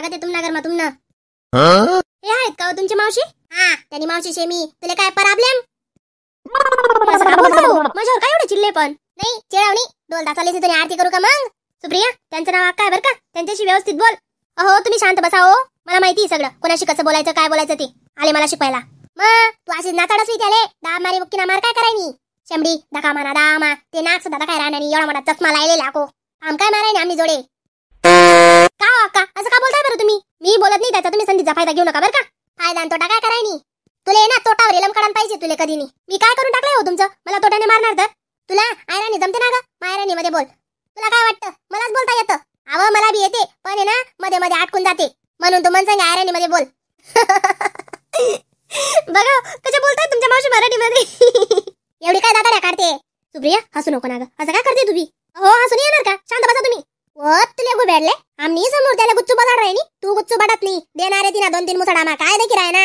स्वागत आहे तुमना घरमा हे आहेत का हो तुमची मावशी हा त्यांनी मावशी शेमी तुला काय प्रॉब्लेम माझ्यावर काय एवढे चिल्ले पण नाही चिळावणी दोन तासाला तुम्ही आरती करू का मग सुप्रिया त्यांचं नाव काय बरं का त्यांच्याशी व्यवस्थित बोल अहो तुम्ही शांत बसा हो मला माहिती सगळं कोणाशी कसं बोलायचं काय बोलायचं ते आले मला शिकवायला मग तू अशीच नाचाडस होती त्याले दहा मारे बुक्की मार काय करायनी शंभरी धका मारा दामा ते नाक सुद्धा काय राहणार एवढा मोठा चष्मा लायलेला को आम काय मारायनी आम्ही जोडे का असं का बोलताय बरं तुम्ही मी बोलत नाही त्याचा तुम्ही संधीचा फायदा घेऊ नका बरं का फायदा तोटा काय करायनी तुला ना तोटावर एलम काढून पाहिजे तुला कधी नाही मी काय करून टाकलंय हो तुमचं मला तोट्याने मारणार तर तुला आयराणी जमते ना ग मध्ये बोल तुला काय वाटतं मलाच बोलता येतं अव मला बी येते पण आहे ना मध्ये मध्ये आटकून जाते म्हणून तू म्हणसंग आयराणी मध्ये बोल बघा कशा बोलताय तुमच्या मावशी मराठी मध्ये एवढी काय दादा काढते सुप्रिया हसू नको ना ग असं काय करते तुम्ही हो हसून येणार का शांत बसा तुम्ही तुले बेडले आम्ही समोर त्याला गुच्चू बडाड राहिनी तू गुच्चू बडत नाही देणार आहे तिना दोन तीन मुसडामा काय देखी राय ना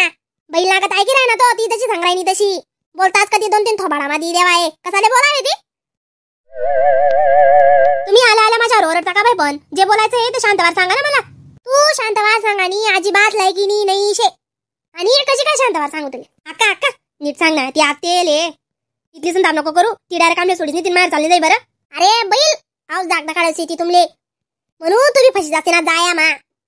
बैल लागत की राय ना तो ती तशी सांगरायनी तशी बोलताच कधी दोन तीन मा दी देवाय कसाले कसाले बोलावे ती तुम्ही आला आला माझ्या रोरट टाका पण जे बोलायचं हे ते शांतवार सांगा ना मला तू शांतवार सांगा नी अजिबात नी नाही शे आणि कशी काय शांतवार सांगू तुले अक्का अक्का नीट सांग ना ती आतेल आहे इथली संताप नको करू ती डायरेक्ट आमच्या सोडीस नाही ती मार चालली जाई बरं अरे बैल आवाज दाग दाखाडायची ती तुमले म्हणून तुम्ही फशी जाते ना जाया मा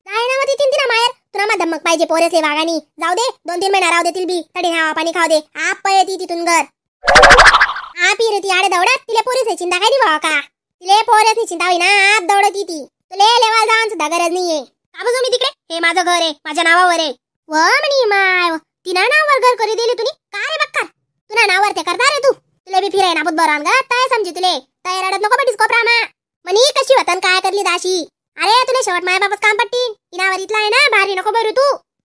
जाया ना मग तीन ना मायर तुला मा धमक पाहिजे पोरेसले वागानी जाऊ दे दोन तीन महिना राहू देतील बी तडी नावा पाणी खाऊ दे आप ती तिथून घर आप ही रेती आडे दौडत तिले पोरेस चिंता काय दिवा का तिले पोरेस चिंता ना आप दौडत ती तुले लेवा जाऊन सुद्धा गरज नाहीये का बघू मी तिकडे हे माझं घर आहे माझ्या नावावर आहे व म्हणी माय तिना नावावर घर करी दिली तुम्ही काय रे बक्का तुला नावावर ते करता रे तू तुला बी फिरे ना बुधबर गा काय समजी तुले तयार नको बटीस कोपरा मा म्हणी कशी वतन काय करली दाशी अरे तुला शेवट माय बाबत काम पट्टी इनावर इथला आहे ना भारी नको भरू तू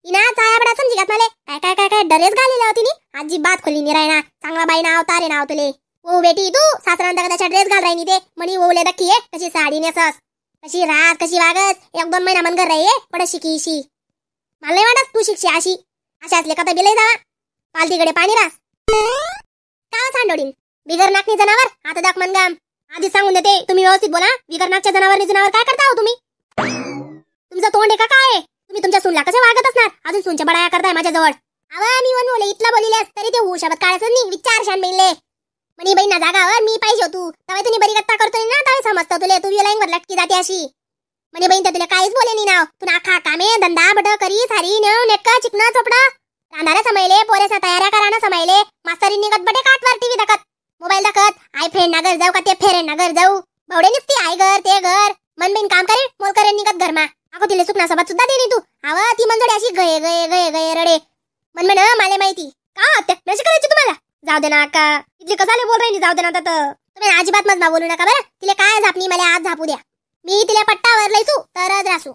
इना चायाबडा समजी घात मला काय काय काय काय डरेस घालले होती नी आजी बात खोली नी रायना चांगला बाई नाव तारे नाव तुले ओ बेटी तू सासऱ्यांदा त्याचा ड्रेस घाल राहिनी ते म्हणी ओले दखी आहे कशी साडी नेसस कशी रात कशी वागस एक दोन महिना मन कर राही पड शिकीशी शिकीशी मला वाटत तू शिकशी अशी अशा असले कथा बिले जावा पालतीकडे पाणी रास का सांडोडीन बिगर नाकणी जनावर आता दाख मनगाम आधी सांगून देते तुम्ही व्यवस्थित बोला विकरणाच्या जनावर जनावर काय करता हो तुम्ही तुमचं तोंड एका काय तुम्ही तुमच्या सुनला कसं वागत असणार अजून सुनच्या बडाया करताय माझ्याजवळ अवा मी वन बोले इथला बोलिले तरी ते होऊ शकत असं नाही विचार शान मिळले म्हणे बाई ना जागावर मी पाहिजे तू तवे तुम्ही बरी गत्ता करतोय ना तवे समजतो तुले तू लाईन वर लटकी जाते अशी म्हणे बहीण तुला काहीच बोले नाही नाव तू आखा कामे धंदा बट करी सारी न नेटका चिकन चोपडा रांधारा समयले पोरेसा तयाऱ्या करा ना समयले मास्तरींनी गटबटे बडे काटवरती दकत मोबाईल दाखत आय फ्रेंड नागर जाऊ का ते फेरे नगर जाऊ बवडे निघते आय घर ते घर मन बिन काम करे मोल करे निघत मा अगो तिले सुकना सोबत सुद्धा दे तू आव ती मंजोडी अशी गये गये गये गये रडे मन म्हण मला माहिती का होते नशी करायचे तुम्हाला जाऊ दे ना का इथली कसाले बोल राहिली जाऊ दे ना तर तुम्ही अजिबात मत बोलू नका बरं तिले काय झापणी मला आज झापू द्या मी तिला पट्टावर लयसू तरच रासू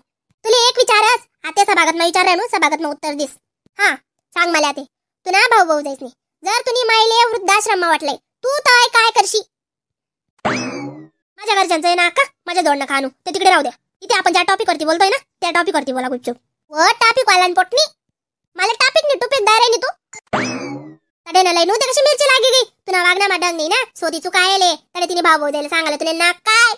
तुले एक विचारस आते सभागत मग विचार सभागत मग उत्तर दिस हा सांग मला ते तू ना भाऊ भाऊ जायस नाही जर तुम्ही माहिले वृद्धाश्रम वाटले तू काय काय करशी माझ्या घरच्यांचं आहे ना का माझ्या दोडनं खाणू ते तिकडे राहू द्या इथे आपण ज्या टॉपिक वरती बोलतोय ना त्या टॉपिक वरती बोला गुपचूप व टॉपिक वाला पोटनी मला टॉपिक नी टॉपिक दारे नी तू तडे ना लई नव्हते कशी मिरची लागी गई तुला वागण्या माडंग नाही ना सोदी चुका आहे तडे तिने भाऊ द्यायला सांगायला तुला ना काय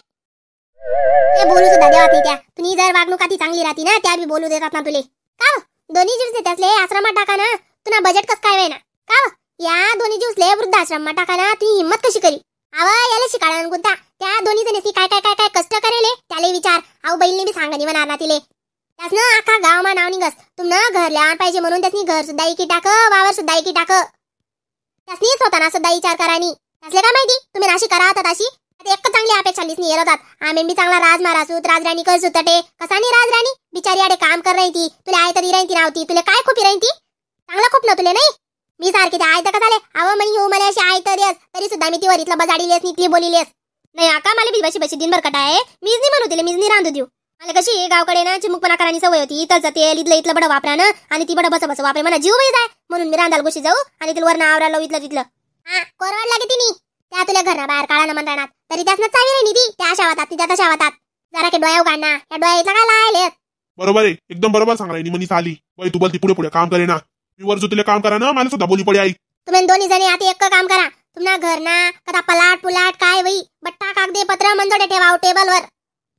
हे बोलू सुद्धा त्या तुम्ही जर वागणूक आधी चांगली राहती ना त्या बी बोलू देतात ना तुले का दोन्ही जीवचे असले आश्रमात टाका ना तुला बजेट कस काय ना का या दोन्ही दिवस लय वृद्धाश्रम टाकाना तुम्ही हिम्मत कशी करी अव याला शिकाळा गुंता त्या दोन्ही जणसी काय काय काय काय कष्ट करेले त्याला विचार आऊ बैलने बी सांगणी म्हणा तिले त्यासनं गाव मा नाव निघस ना घर लहान पाहिजे म्हणून त्यासनी घर सुद्धा इकी टाक वावर सुद्धा इकी टाक त्यासनी स्वतःना सुद्धा विचार करानी त्यासले काय माहिती तुम्ही नाशी करा आता अशी एक चांगली अपेक्षा लिसनी येतात आम्ही बी चांगला राज महाराजूत राजराणी कर सुतटे कसानी राजराणी बिचारी आडे काम कर रही ती तुला आयत तरी ती नावती तुला काय खोपी रही ती चांगला खोपलं तुले नाही मी सारखी त्या आयत का आव अव मग येऊ मला अशी आयत रेस तरी सुद्धा मी ती वरीतला बजाडीलेस निकली लेस नाही आका मला बिबाशी बशी दिनभर कटाय मीच नाही म्हणू दिले मीच नाही रांधू देऊ मला कशी गावकडे ना चिमुकपणा करायची सवय होती इथं जाते इथलं इथलं बडं वापरा ना आणि ती बडं बस बस वापरे मला जीव माहीत आहे म्हणून मी रांधाल गोष्टी जाऊ आणि तिला वरना आवरालो इथलं तिथलं हा कोरवाड लागे तिने त्या तुला घरा बाहेर काळा ना मंडळात तरी त्यासनं चावी नाही ती त्या शावतात ती त्या शावतात जरा की डोळ्या उघडणार या डोळ्या इथला काय लायले बरोबर आहे एकदम बरोबर सांगायला मनीस आली बाई तू बोलती पुढे पुढे काम करे ना वर तुला काम करा ना मला सुद्धा बोली पडी आई तुम्ही दोन्ही जणी आता एक काम करा तुम्हाला घर ना कदा पलाट पुलाट काय वई बट्टा कागदे पत्र मंजोडे ठेवाव टेबलवर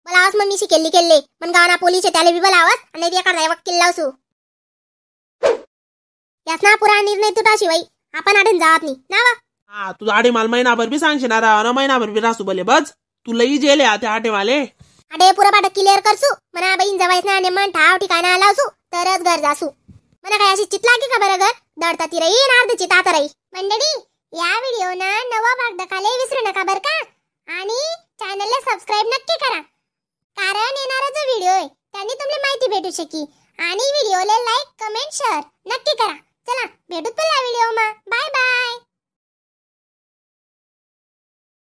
बोलावस मग मी शिकेली केले मग गावना पोलीस त्याला बी बोलावस आणि ते काय वकील लावसू यासना पुरा निर्णय तुटाशी वई आपण आडन जात नाही ना वा हा तू आडे माल महिनाभर बी सांगशील ना राव महिना महिनाभर बी रासू बोले बस तू लई जेले आते आटे वाले आडे पुरा पाठ क्लिअर करसू मना बहीण जवायस ना आणि मन ठाव ठिकाणा लावसू तरच घर जासू मला काय अशी चित लागे का बरं घर दडता ती रही ना अर्धी चित रही मंडळी या व्हिडिओ ना नवा भाग दखाले विसरू नका बरं का आणि चॅनलला सबस्क्राइब नक्की करा कारण येणारा जो व्हिडिओ आहे त्यांनी तुम्हाला माहिती भेटू शकी आणि व्हिडिओला लाईक कमेंट शेअर नक्की करा चला भेटू पुन्हा व्हिडिओ मा बाय बाय